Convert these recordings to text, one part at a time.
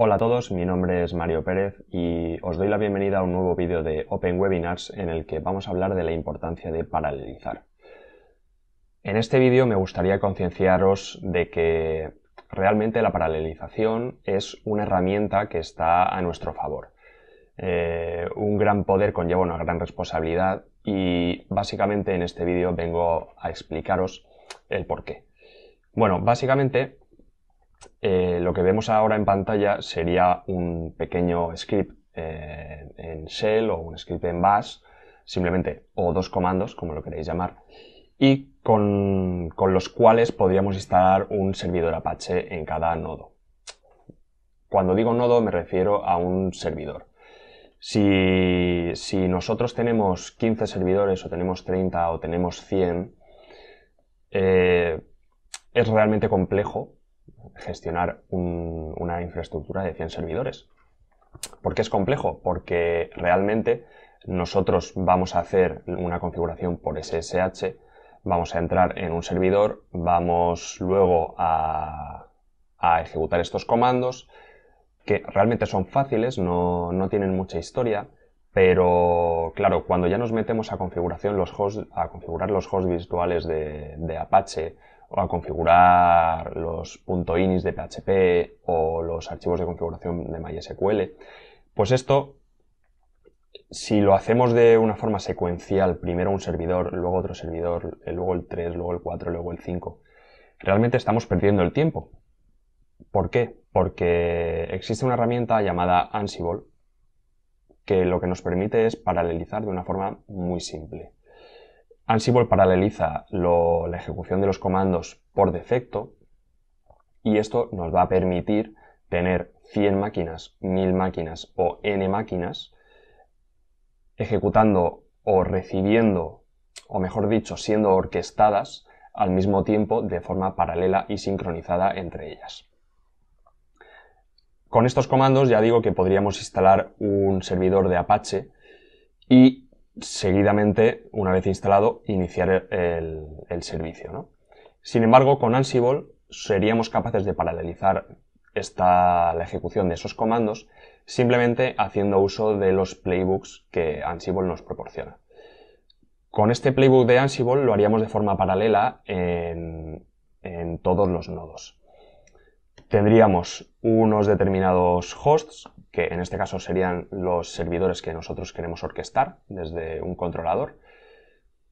Hola a todos, mi nombre es Mario Pérez y os doy la bienvenida a un nuevo vídeo de Open Webinars en el que vamos a hablar de la importancia de paralelizar. En este vídeo me gustaría concienciaros de que realmente la paralelización es una herramienta que está a nuestro favor. Eh, un gran poder conlleva una gran responsabilidad y básicamente en este vídeo vengo a explicaros el por qué. Bueno, básicamente eh, lo que vemos ahora en pantalla sería un pequeño script eh, en shell o un script en bash, simplemente, o dos comandos, como lo queréis llamar, y con, los cuales podríamos instalar un servidor Apache en cada nodo. Cuando digo nodo me refiero a un servidor. Si, nosotros tenemos 15 servidores o tenemos 30 o tenemos 100, eh, es realmente complejo gestionar una infraestructura de 100 servidores. ¿Por qué es complejo? Porque realmente nosotros vamos a hacer una configuración por SSH, vamos a entrar en un servidor, vamos luego a, ejecutar estos comandos, que realmente son fáciles, no, tienen mucha historia, pero claro, cuando ya nos metemos a, configuración los a configurar los hosts virtuales de Apache o a configurar los .inis de PHP o los archivos de configuración de MySQL. Pues esto, si lo hacemos de una forma secuencial, primero un servidor, luego otro servidor, eh, luego el 3, luego el 4, luego el 5, realmente estamos perdiendo el tiempo. ¿Por qué? Porque existe una herramienta llamada Ansible que lo que nos permite es paralelizar de una forma muy simple. Ansible paraleliza la ejecución de los comandos por defecto y esto nos va a permitir tener 100 máquinas, 1000 máquinas o n máquinas ejecutando o recibiendo, o mejor dicho, siendo orquestadas al mismo tiempo de forma paralela y sincronizada entre ellas. Con estos comandos ya digo que podríamos instalar un servidor de Apache y seguidamente, una vez instalado, iniciar el, servicio. ¿no? Sin embargo, con Ansible seríamos capaces de paralelizar esta, la ejecución de esos comandos simplemente haciendo uso de los playbooks que Ansible nos proporciona. Con este playbook de Ansible lo haríamos de forma paralela en todos los nodos tendríamos unos determinados hosts, que en este caso serían los servidores que nosotros queremos orquestar desde un controlador.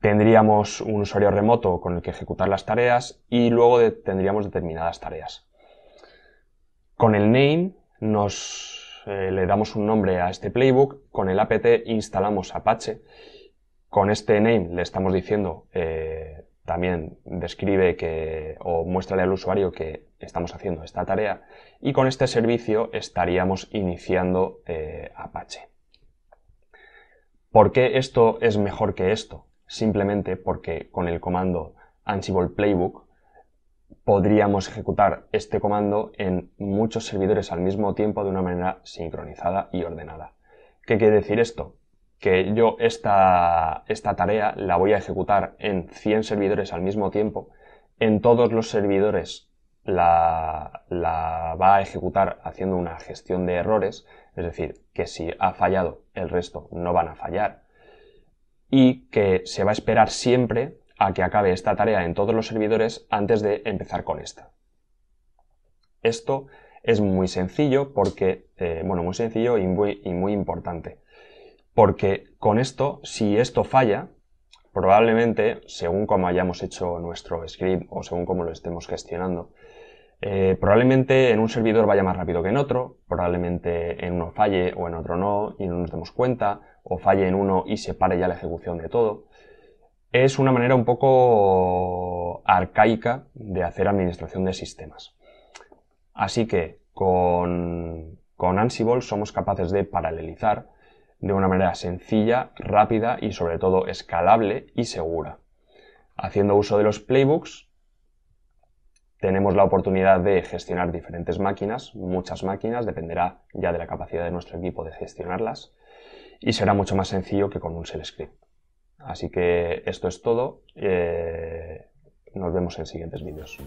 Tendríamos un usuario remoto con el que ejecutar las tareas y luego tendríamos determinadas tareas. Con el name nos, eh, le damos un nombre a este playbook, con el apt instalamos Apache, con este name le estamos diciendo eh, también describe que, o muéstrale al usuario que estamos haciendo esta tarea y con este servicio estaríamos iniciando eh, Apache. ¿Por qué esto es mejor que esto? Simplemente porque con el comando Ansible Playbook podríamos ejecutar este comando en muchos servidores al mismo tiempo de una manera sincronizada y ordenada. ¿Qué quiere decir esto? que yo esta, esta tarea la voy a ejecutar en 100 servidores al mismo tiempo, en todos los servidores la, va a ejecutar haciendo una gestión de errores, es decir, que si ha fallado, el resto no van a fallar, y que se va a esperar siempre a que acabe esta tarea en todos los servidores antes de empezar con esta. Esto es muy sencillo porque, eh, bueno, muy sencillo y muy, y muy importante porque con esto, si esto falla, probablemente, según como hayamos hecho nuestro script o según como lo estemos gestionando, eh, probablemente en un servidor vaya más rápido que en otro, probablemente en uno falle o en otro no y no nos demos cuenta, o falle en uno y se pare ya la ejecución de todo. Es una manera un poco arcaica de hacer administración de sistemas. Así que con, con Ansible somos capaces de paralelizar de una manera sencilla, rápida y sobre todo escalable y segura. Haciendo uso de los playbooks, tenemos la oportunidad de gestionar diferentes máquinas, muchas máquinas, dependerá ya de la capacidad de nuestro equipo de gestionarlas, y será mucho más sencillo que con un shell script. Así que esto es todo, eh, nos vemos en siguientes vídeos.